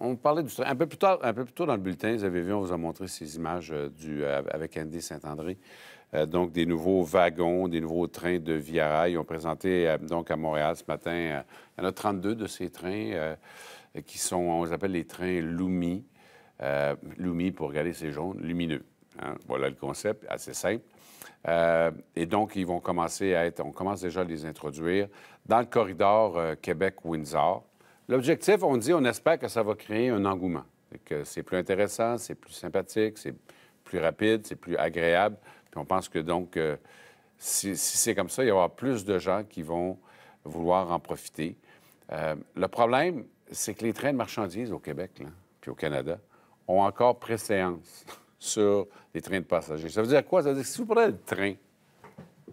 On parlait du un peu plus tard, un peu plus tôt dans le bulletin, vous avez vu, on vous a montré ces images euh, euh, avec Andy Saint-André. Euh, donc, des nouveaux wagons, des nouveaux trains de Via Rail. Ils ont présenté donc à Montréal ce matin, il y en a 32 de ces trains qui sont, on les appelle les trains Lumi. Lumi, pour regarder, ces jaunes, lumineux. Hein. Voilà le concept, assez simple. et donc, ils vont commencer à être, on commence déjà à les introduire dans le corridor Québec-Windsor. L'objectif, on dit, on espère que ça va créer un engouement. que C'est plus intéressant, c'est plus sympathique, c'est plus rapide, c'est plus agréable. Puis on pense que donc, euh, si, c'est comme ça, il y aura plus de gens qui vont vouloir en profiter. Euh, le problème, c'est que les trains de marchandises au Québec, puis au Canada, ont encore préséance sur les trains de passagers. Ça veut dire quoi? Ça veut dire que si vous prenez le train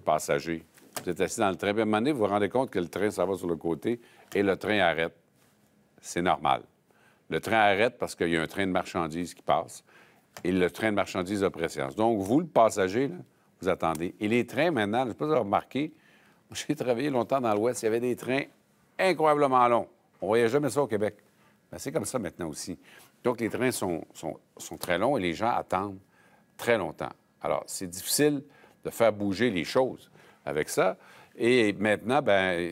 passager, vous êtes assis dans le train, bien à un vous vous rendez compte que le train, ça va sur le côté et le train arrête c'est normal. Le train arrête parce qu'il y a un train de marchandises qui passe et le train de marchandises a préséance. Donc, vous, le passager, vous attendez. Et les trains, maintenant, je ne sais pas si vous avez remarqué, j'ai travaillé longtemps dans l'Ouest, il y avait des trains incroyablement longs. On ne voyait jamais ça au Québec. Ben, c'est comme ça maintenant aussi. Donc, les trains sont très longs et les gens attendent très longtemps. Alors, c'est difficile de faire bouger les choses avec ça. Et maintenant, bien, euh,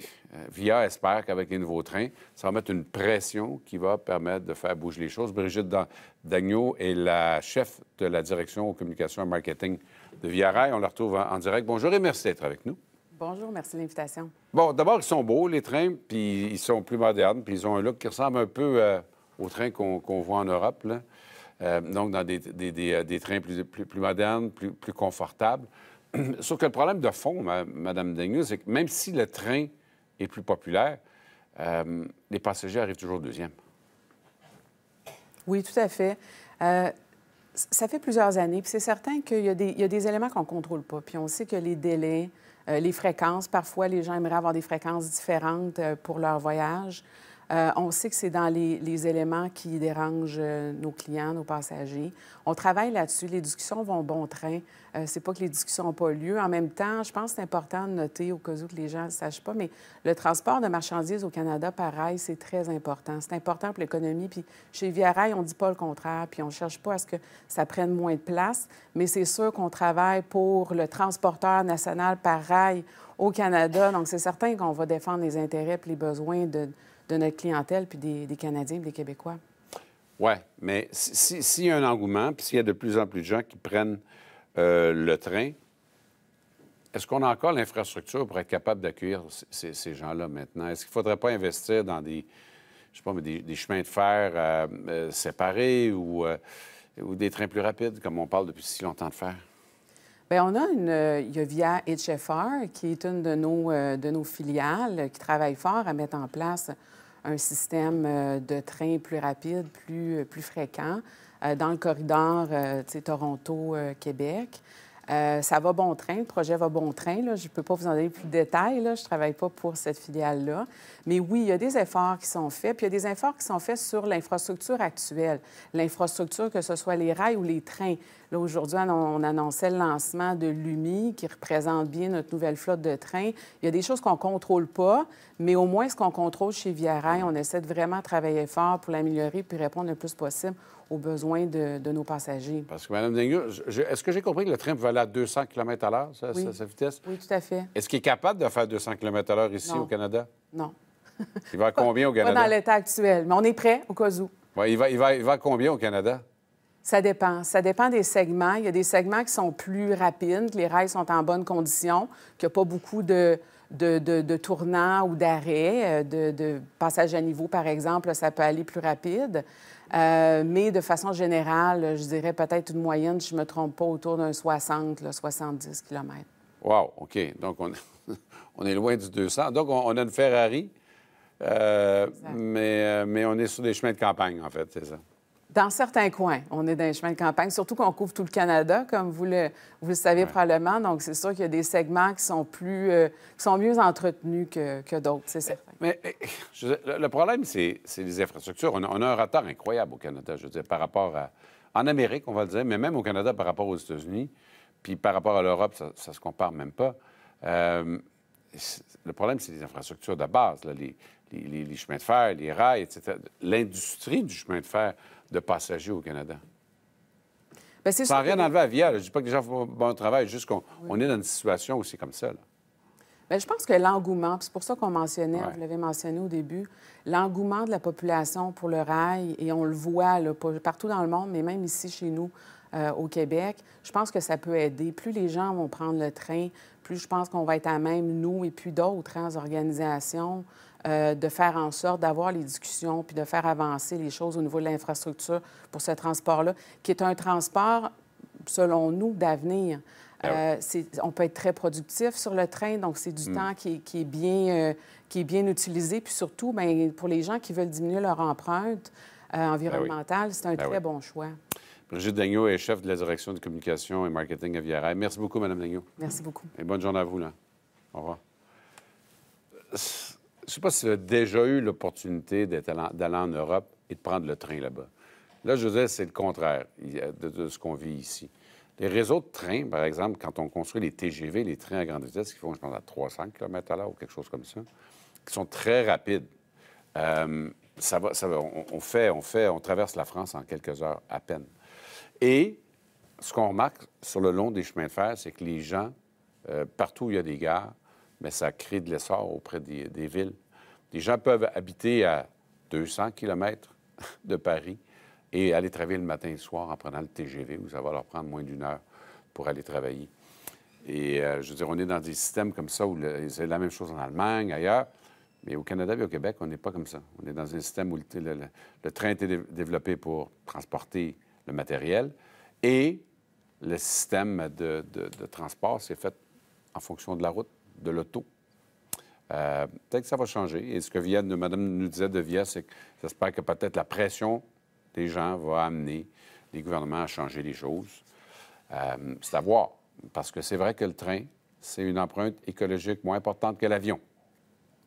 VIA espère qu'avec les nouveaux trains, ça va mettre une pression qui va permettre de faire bouger les choses. Brigitte Dagneau est la chef de la direction aux communications et marketing de VIA Rail. On la retrouve en direct. Bonjour et merci d'être avec nous. Bonjour, merci de l'invitation. Bon, d'abord, ils sont beaux, les trains, puis ils sont plus modernes, puis ils ont un look qui ressemble un peu euh, aux trains qu'on voit en Europe, euh, donc dans des, trains plus, modernes, plus confortables. Sauf que le problème de fond, Mme Daigneux, c'est que même si le train est plus populaire, euh, les passagers arrivent toujours deuxième. Oui, tout à fait. Euh, ça fait plusieurs années, puis c'est certain qu'il y, a des, éléments qu'on ne contrôle pas. Puis on sait que les délais, euh, les fréquences, parfois les gens aimeraient avoir des fréquences différentes pour leur voyage. Euh, on sait que c'est dans les, éléments qui dérangent euh, nos clients, nos passagers. On travaille là-dessus. Les discussions vont bon train. Euh, c'est pas que les discussions n'ont pas lieu. En même temps, je pense que c'est important de noter, au cas où que les gens ne sachent pas, mais le transport de marchandises au Canada, pareil, c'est très important. C'est important pour l'économie. Puis chez Via Rail, on ne dit pas le contraire. Puis on ne cherche pas à ce que ça prenne moins de place. Mais c'est sûr qu'on travaille pour le transporteur national pareil, au Canada. Donc, c'est certain qu'on va défendre les intérêts et les besoins de de notre clientèle, puis des, Canadiens, des Québécois. Oui, mais s'il si, y a un engouement, puis s'il y a de plus en plus de gens qui prennent euh, le train, est-ce qu'on a encore l'infrastructure pour être capable d'accueillir ces, gens-là maintenant? Est-ce qu'il ne faudrait pas investir dans des, des, chemins de fer euh, euh, séparés ou, ou des trains plus rapides, comme on parle depuis si longtemps de faire? Ben, on a une euh, il y a via HFR, qui est une de nos, euh, de nos filiales, qui travaille fort à mettre en place un système euh, de train plus rapide, plus, plus fréquent dans le corridor Toronto-Québec. ça va bon train, le projet va bon train. Là. Je ne peux pas vous en donner plus de détails. Je ne travaille pas pour cette filiale-là. Mais oui, il y a des efforts qui sont faits. Puis il y a des efforts qui sont faits sur l'infrastructure actuelle. L'infrastructure, que ce soit les rails ou les trains aujourd'hui, on annonçait le lancement de l'UMI, qui représente bien notre nouvelle flotte de trains. Il y a des choses qu'on ne contrôle pas, mais au moins, ce qu'on contrôle chez Via Rail, on essaie de vraiment travailler fort pour l'améliorer puis répondre le plus possible aux besoins de, nos passagers. Parce que, Mme Dingu, est-ce que j'ai compris que le train va aller à 200 km à l'heure, sa, vitesse? Oui, tout à fait. Est-ce qu'il est capable de faire 200 km à l'heure ici, au Canada? Non. Il va à combien au Canada? Pas dans l'état actuel, mais on est prêt au cas où. il, va, il, va, il va à combien au Canada? Ça dépend. Ça dépend des segments. Il y a des segments qui sont plus rapides, que les rails sont en bonne condition, qu'il n'y a pas beaucoup de, de, tournants ou d'arrêts, euh, de, passage à niveau, par exemple, ça peut aller plus rapide. Euh, mais de façon générale, je dirais peut-être une moyenne, si je ne me trompe pas, autour d'un 60, 70 km. Wow, OK. Donc, on, est loin du 200. Donc, on, a une Ferrari, euh, mais, mais on est sur des chemins de campagne, en fait, c'est ça. Dans certains coins, on est dans les chemins de campagne, surtout qu'on couvre tout le Canada, comme vous le, savez probablement. Donc, c'est sûr qu'il y a des segments qui sont, plus, euh, qui sont mieux entretenus que, d'autres, c'est certain. Mais, le problème, c'est les infrastructures. On a, un retard incroyable au Canada, je veux dire, par rapport à. En Amérique, on va le dire, mais même au Canada par rapport aux États-Unis, puis par rapport à l'Europe, ça, ne se compare même pas. Euh, le problème, c'est les infrastructures de base, là, les, les, chemins de fer, les rails, etc., l'industrie du chemin de fer de passagers au Canada. Ben, Sans rien enlever à Via, je dis pas que les gens font bon travail, juste qu'on est dans une situation aussi comme ça. Là. Ben, je pense que l'engouement, c'est pour ça qu'on mentionnait, vous l'avez mentionné au début, l'engouement de la population pour le rail, et on le voit partout dans le monde, mais même ici chez nous, euh, au Québec, je pense que ça peut aider. Plus les gens vont prendre le train, plus je pense qu'on va être à même, nous et puis d'autres hein, organisations, euh, de faire en sorte d'avoir les discussions puis de faire avancer les choses au niveau de l'infrastructure pour ce transport-là, qui est un transport, selon nous, d'avenir. Ah euh, on peut être très productif sur le train, donc c'est du mm. temps qui est, bien, qui est bien utilisé. Puis surtout, bien, pour les gens qui veulent diminuer leur empreinte ah environnementale, c'est un ah très bon choix. Brigitte Daigneault est chef de la direction de communication et marketing à Vierail. Merci beaucoup, Mme Daigneault. Merci beaucoup. Et bonne journée à vous. Là. Au revoir. Je ne sais pas si vous avez déjà eu l'opportunité d'aller en Europe et de prendre le train là-bas. Là, je disais, c'est le contraire de, ce qu'on vit ici. Les réseaux de trains, par exemple, quand on construit les TGV, les trains à grande vitesse, qui font, je à 300 km à l'heure ou quelque chose comme ça, qui sont très rapides, euh, ça va, ça on, fait, on fait, on traverse la France en quelques heures à peine. Et ce qu'on remarque sur le long des chemins de fer, c'est que les gens, euh, partout où il y a des gares, mais ben, ça crée de l'essor auprès des, villes. Les gens peuvent habiter à 200 km de Paris et aller travailler le matin et le soir en prenant le TGV, où ça va leur prendre moins d'une heure pour aller travailler. Et euh, je veux dire, on est dans des systèmes comme ça où c'est la même chose en Allemagne, ailleurs. Mais au Canada et au Québec, on n'est pas comme ça. On est dans un système où le, le train a été développé pour transporter le matériel, et le système de, transport s'est fait en fonction de la route, de l'auto. Euh, peut-être que ça va changer. Et ce que Vienne, Madame nous disait de Via, c'est que j'espère que peut-être la pression des gens va amener les gouvernements à changer les choses. Euh, c'est à voir, parce que c'est vrai que le train, c'est une empreinte écologique moins importante que l'avion.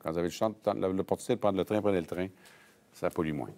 Quand vous avez le l'opportunité de prendre le train, prenez le train, ça pollue moins.